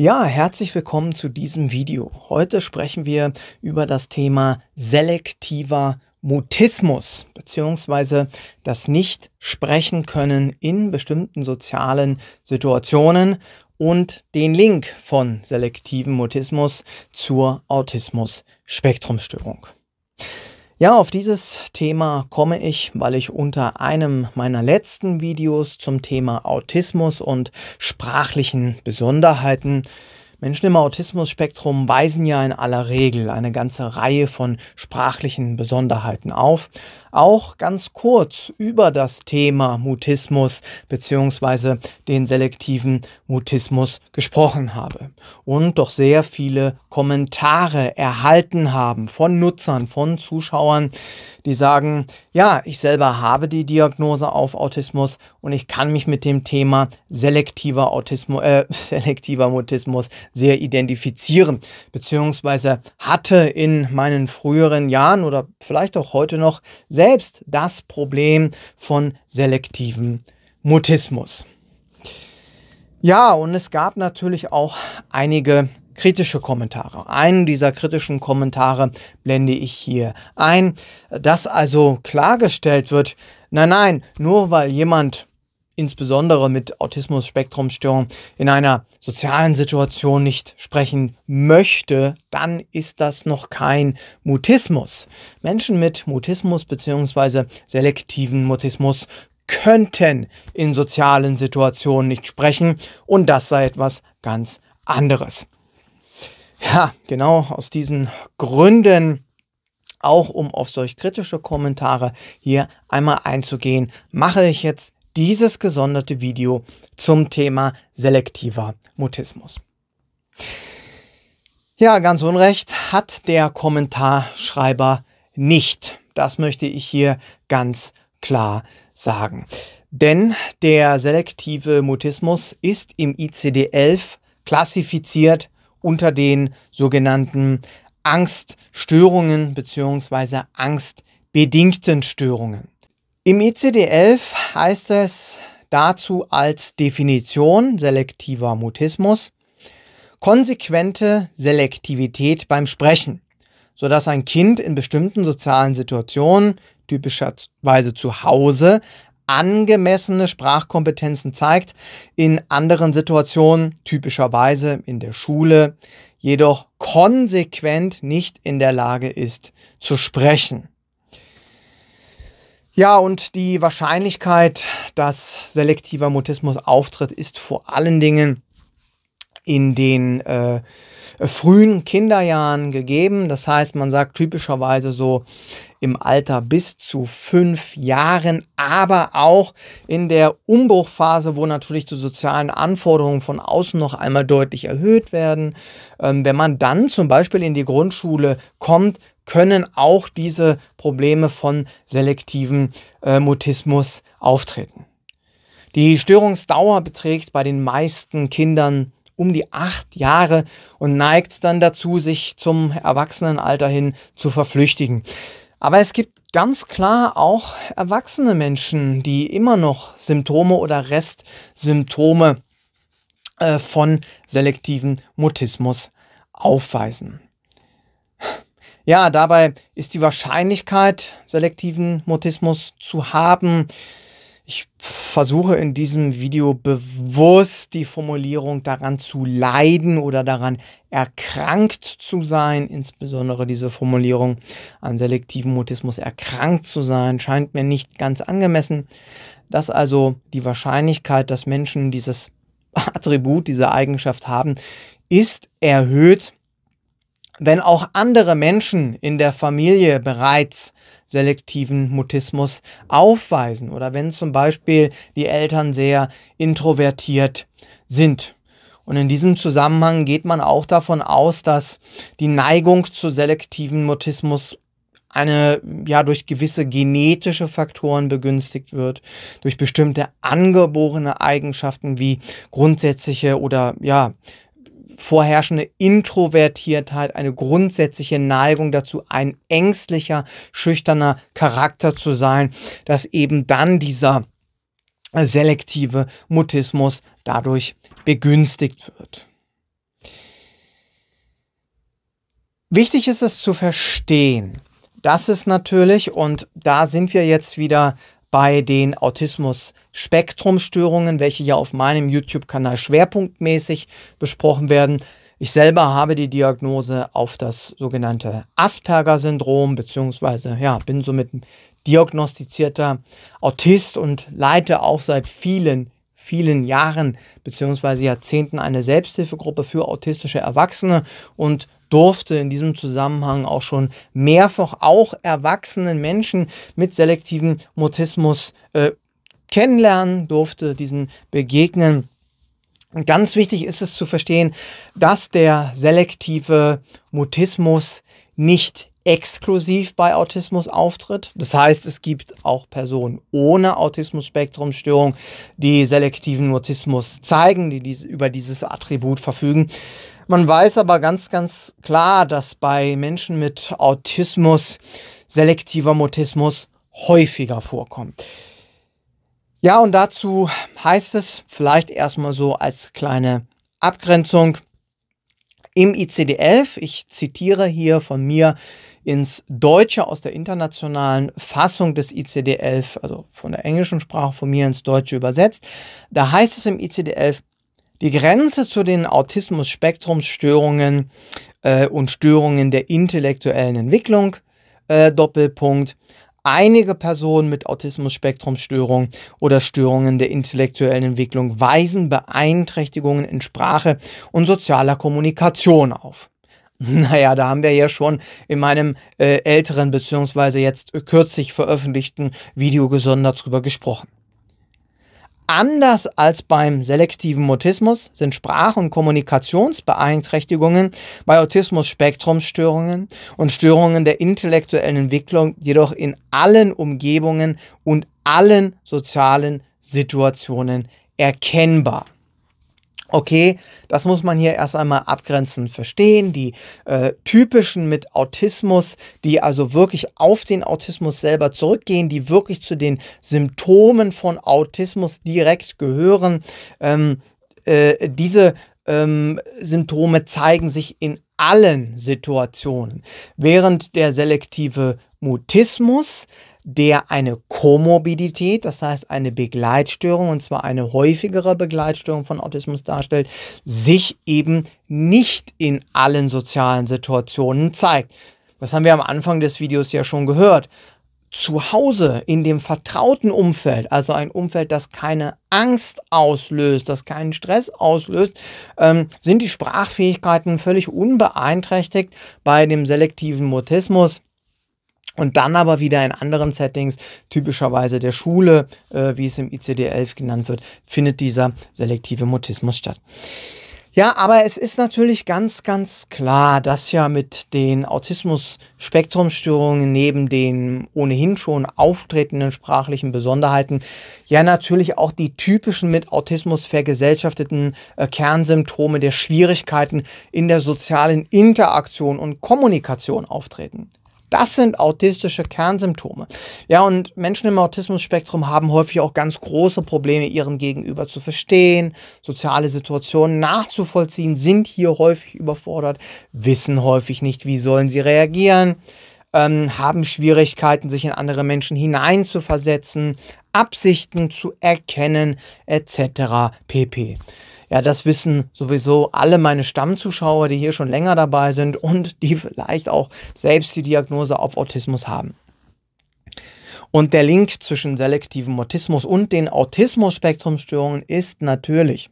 Ja, herzlich willkommen zu diesem Video. Heute sprechen wir über das Thema selektiver Mutismus beziehungsweise das Nicht-Sprechen-Können in bestimmten sozialen Situationen und den Link von selektivem Mutismus zur Autismus-Spektrumstörung. Ja, auf dieses Thema komme ich, weil ich unter einem meiner letzten Videos zum Thema Autismus und sprachlichen Besonderheiten Menschen im Autismus-Spektrum weisen ja in aller Regel eine ganze Reihe von sprachlichen Besonderheiten auf, auch ganz kurz über das Thema Mutismus bzw. den selektiven Mutismus gesprochen habe und doch sehr viele Kommentare erhalten haben von Nutzern, von Zuschauern, die sagen, ja, ich selber habe die Diagnose auf Autismus und ich kann mich mit dem Thema selektiver Autismus, äh, selektiver Mutismus sehr identifizieren, beziehungsweise hatte in meinen früheren Jahren oder vielleicht auch heute noch selbst das Problem von selektivem Mutismus. Ja, und es gab natürlich auch einige kritische Kommentare. Einen dieser kritischen Kommentare blende ich hier ein, dass also klargestellt wird, nein, nein, nur weil jemand insbesondere mit Autismus-Spektrumstörung in einer sozialen Situation nicht sprechen möchte, dann ist das noch kein Mutismus. Menschen mit Mutismus bzw. selektiven Mutismus könnten in sozialen Situationen nicht sprechen und das sei etwas ganz anderes. Ja, genau aus diesen Gründen auch um auf solch kritische Kommentare hier einmal einzugehen, mache ich jetzt dieses gesonderte Video zum Thema selektiver Mutismus. Ja, ganz unrecht hat der Kommentarschreiber nicht. Das möchte ich hier ganz klar sagen. Denn der selektive Mutismus ist im ICD-11 klassifiziert unter den sogenannten Angststörungen bzw. angstbedingten Störungen. Im ICD-11 e heißt es dazu als Definition selektiver Mutismus konsequente Selektivität beim Sprechen, sodass ein Kind in bestimmten sozialen Situationen, typischerweise zu Hause, angemessene Sprachkompetenzen zeigt, in anderen Situationen, typischerweise in der Schule, jedoch konsequent nicht in der Lage ist zu sprechen. Ja, und die Wahrscheinlichkeit, dass selektiver Mutismus auftritt, ist vor allen Dingen in den äh, frühen Kinderjahren gegeben. Das heißt, man sagt typischerweise so im Alter bis zu fünf Jahren, aber auch in der Umbruchphase, wo natürlich die sozialen Anforderungen von außen noch einmal deutlich erhöht werden. Ähm, wenn man dann zum Beispiel in die Grundschule kommt, können auch diese Probleme von selektivem äh, Mutismus auftreten. Die Störungsdauer beträgt bei den meisten Kindern um die acht Jahre und neigt dann dazu, sich zum Erwachsenenalter hin zu verflüchtigen. Aber es gibt ganz klar auch erwachsene Menschen, die immer noch Symptome oder Restsymptome äh, von selektiven Mutismus aufweisen. Ja, dabei ist die Wahrscheinlichkeit, selektiven Mutismus zu haben, ich versuche in diesem Video bewusst die Formulierung daran zu leiden oder daran erkrankt zu sein. Insbesondere diese Formulierung an selektiven Mutismus erkrankt zu sein, scheint mir nicht ganz angemessen. Dass also die Wahrscheinlichkeit, dass Menschen dieses Attribut, diese Eigenschaft haben, ist erhöht, wenn auch andere Menschen in der Familie bereits selektiven Mutismus aufweisen oder wenn zum Beispiel die Eltern sehr introvertiert sind. Und in diesem Zusammenhang geht man auch davon aus, dass die Neigung zu selektiven Mutismus eine, ja, durch gewisse genetische Faktoren begünstigt wird, durch bestimmte angeborene Eigenschaften wie grundsätzliche oder, ja, vorherrschende Introvertiertheit, eine grundsätzliche Neigung dazu, ein ängstlicher, schüchterner Charakter zu sein, dass eben dann dieser selektive Mutismus dadurch begünstigt wird. Wichtig ist es zu verstehen, dass es natürlich, und da sind wir jetzt wieder bei den autismus spektrum störungen welche ja auf meinem YouTube-Kanal schwerpunktmäßig besprochen werden. Ich selber habe die Diagnose auf das sogenannte Asperger-Syndrom, beziehungsweise ja, bin somit ein diagnostizierter Autist und leite auch seit vielen vielen Jahren bzw. Jahrzehnten eine Selbsthilfegruppe für autistische Erwachsene und durfte in diesem Zusammenhang auch schon mehrfach auch erwachsenen Menschen mit selektivem Mutismus äh, kennenlernen, durfte diesen begegnen. ganz wichtig ist es zu verstehen, dass der selektive Mutismus nicht exklusiv bei Autismus auftritt. Das heißt, es gibt auch Personen ohne Autismus-Spektrum-Störung, die selektiven Autismus zeigen, die diese, über dieses Attribut verfügen. Man weiß aber ganz, ganz klar, dass bei Menschen mit Autismus selektiver Mutismus häufiger vorkommt. Ja, und dazu heißt es vielleicht erstmal so als kleine Abgrenzung im ICD-11, ich zitiere hier von mir ins Deutsche aus der internationalen Fassung des ICD-11, also von der englischen Sprache von mir ins Deutsche übersetzt. Da heißt es im ICD-11, die Grenze zu den Autismus-Spektrumsstörungen äh, und Störungen der intellektuellen Entwicklung, äh, Doppelpunkt, Einige Personen mit Autismus-Spektrumsstörung oder Störungen der intellektuellen Entwicklung weisen Beeinträchtigungen in Sprache und sozialer Kommunikation auf. Naja, da haben wir ja schon in meinem äh, älteren beziehungsweise jetzt kürzlich veröffentlichten Video gesondert drüber gesprochen. Anders als beim selektiven Mutismus sind Sprach- und Kommunikationsbeeinträchtigungen bei autismus spektrumstörungen und Störungen der intellektuellen Entwicklung jedoch in allen Umgebungen und allen sozialen Situationen erkennbar. Okay, das muss man hier erst einmal abgrenzen verstehen. Die äh, typischen mit Autismus, die also wirklich auf den Autismus selber zurückgehen, die wirklich zu den Symptomen von Autismus direkt gehören, ähm, äh, diese ähm, Symptome zeigen sich in allen Situationen. Während der selektive Mutismus der eine Komorbidität, das heißt eine Begleitstörung, und zwar eine häufigere Begleitstörung von Autismus darstellt, sich eben nicht in allen sozialen Situationen zeigt. Das haben wir am Anfang des Videos ja schon gehört. Zu Hause, in dem vertrauten Umfeld, also ein Umfeld, das keine Angst auslöst, das keinen Stress auslöst, ähm, sind die Sprachfähigkeiten völlig unbeeinträchtigt bei dem selektiven Mutismus und dann aber wieder in anderen Settings, typischerweise der Schule, äh, wie es im ICD-11 genannt wird, findet dieser selektive Mutismus statt. Ja, aber es ist natürlich ganz, ganz klar, dass ja mit den Autismus-Spektrumstörungen neben den ohnehin schon auftretenden sprachlichen Besonderheiten ja natürlich auch die typischen mit Autismus vergesellschafteten äh, Kernsymptome der Schwierigkeiten in der sozialen Interaktion und Kommunikation auftreten. Das sind autistische Kernsymptome. Ja, und Menschen im Autismus-Spektrum haben häufig auch ganz große Probleme, ihren Gegenüber zu verstehen, soziale Situationen nachzuvollziehen, sind hier häufig überfordert, wissen häufig nicht, wie sollen sie reagieren, ähm, haben Schwierigkeiten, sich in andere Menschen hineinzuversetzen, Absichten zu erkennen, etc. pp. Ja, das wissen sowieso alle meine Stammzuschauer, die hier schon länger dabei sind und die vielleicht auch selbst die Diagnose auf Autismus haben. Und der Link zwischen selektivem Autismus und den Autismus-Spektrumstörungen ist natürlich,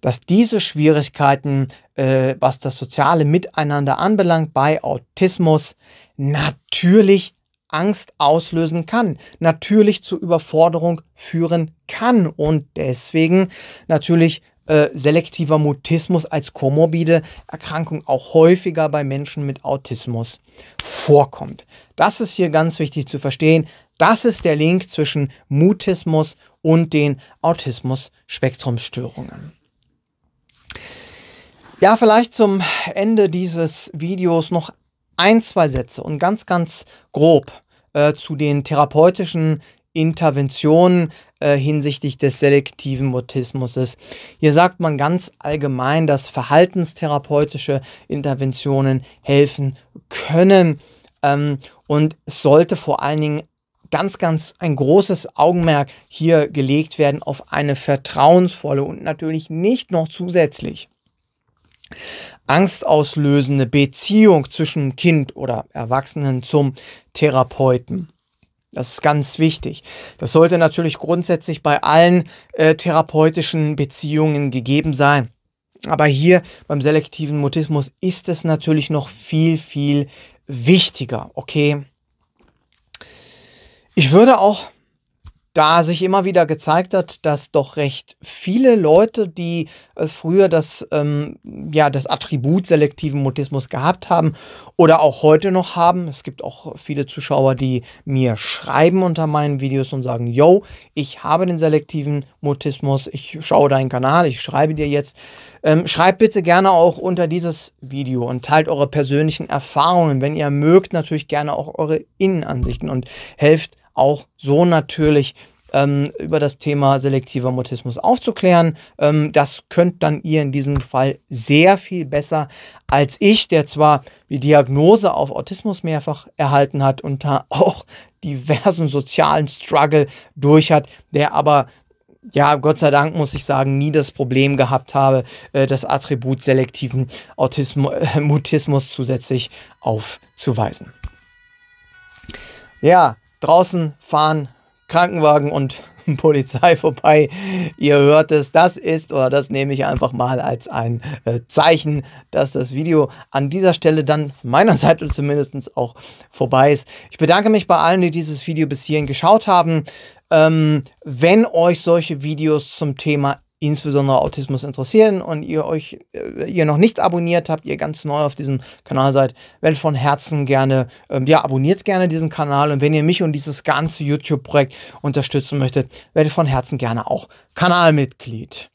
dass diese Schwierigkeiten, äh, was das soziale Miteinander anbelangt, bei Autismus natürlich Angst auslösen kann, natürlich zu Überforderung führen kann und deswegen natürlich äh, selektiver Mutismus als komorbide Erkrankung auch häufiger bei Menschen mit Autismus vorkommt. Das ist hier ganz wichtig zu verstehen. Das ist der Link zwischen Mutismus und den autismus spektrumstörungen Ja, vielleicht zum Ende dieses Videos noch ein, zwei Sätze und ganz, ganz grob äh, zu den therapeutischen Interventionen äh, hinsichtlich des selektiven Mutismus. Hier sagt man ganz allgemein, dass verhaltenstherapeutische Interventionen helfen können ähm, und es sollte vor allen Dingen ganz, ganz ein großes Augenmerk hier gelegt werden auf eine vertrauensvolle und natürlich nicht noch zusätzlich angstauslösende Beziehung zwischen Kind oder Erwachsenen zum Therapeuten. Das ist ganz wichtig. Das sollte natürlich grundsätzlich bei allen äh, therapeutischen Beziehungen gegeben sein. Aber hier beim selektiven Mutismus ist es natürlich noch viel, viel wichtiger. Okay. Ich würde auch da sich immer wieder gezeigt hat, dass doch recht viele Leute, die äh, früher das, ähm, ja, das Attribut selektiven Mutismus gehabt haben oder auch heute noch haben, es gibt auch viele Zuschauer, die mir schreiben unter meinen Videos und sagen, yo, ich habe den selektiven Mutismus, ich schaue deinen Kanal, ich schreibe dir jetzt. Ähm, schreibt bitte gerne auch unter dieses Video und teilt eure persönlichen Erfahrungen, wenn ihr mögt, natürlich gerne auch eure Innenansichten und helft auch so natürlich ähm, über das Thema selektiver Mutismus aufzuklären. Ähm, das könnt dann ihr in diesem Fall sehr viel besser als ich, der zwar die Diagnose auf Autismus mehrfach erhalten hat und da auch diversen sozialen Struggle durch hat, der aber ja, Gott sei Dank muss ich sagen, nie das Problem gehabt habe, äh, das Attribut selektiven Autismus, äh, Mutismus zusätzlich aufzuweisen. Ja, Draußen fahren Krankenwagen und Polizei vorbei. Ihr hört es, das ist oder das nehme ich einfach mal als ein äh, Zeichen, dass das Video an dieser Stelle dann meiner Seite zumindest auch vorbei ist. Ich bedanke mich bei allen, die dieses Video bis hierhin geschaut haben. Ähm, wenn euch solche Videos zum Thema insbesondere Autismus interessieren und ihr euch äh, ihr noch nicht abonniert habt, ihr ganz neu auf diesem Kanal seid, wenn von Herzen gerne ähm, ja abonniert gerne diesen Kanal und wenn ihr mich und dieses ganze YouTube Projekt unterstützen möchtet, werdet von Herzen gerne auch Kanalmitglied.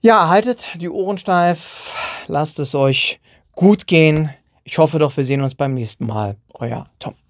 Ja, haltet die Ohren steif, lasst es euch gut gehen. Ich hoffe doch, wir sehen uns beim nächsten Mal. Euer Tom.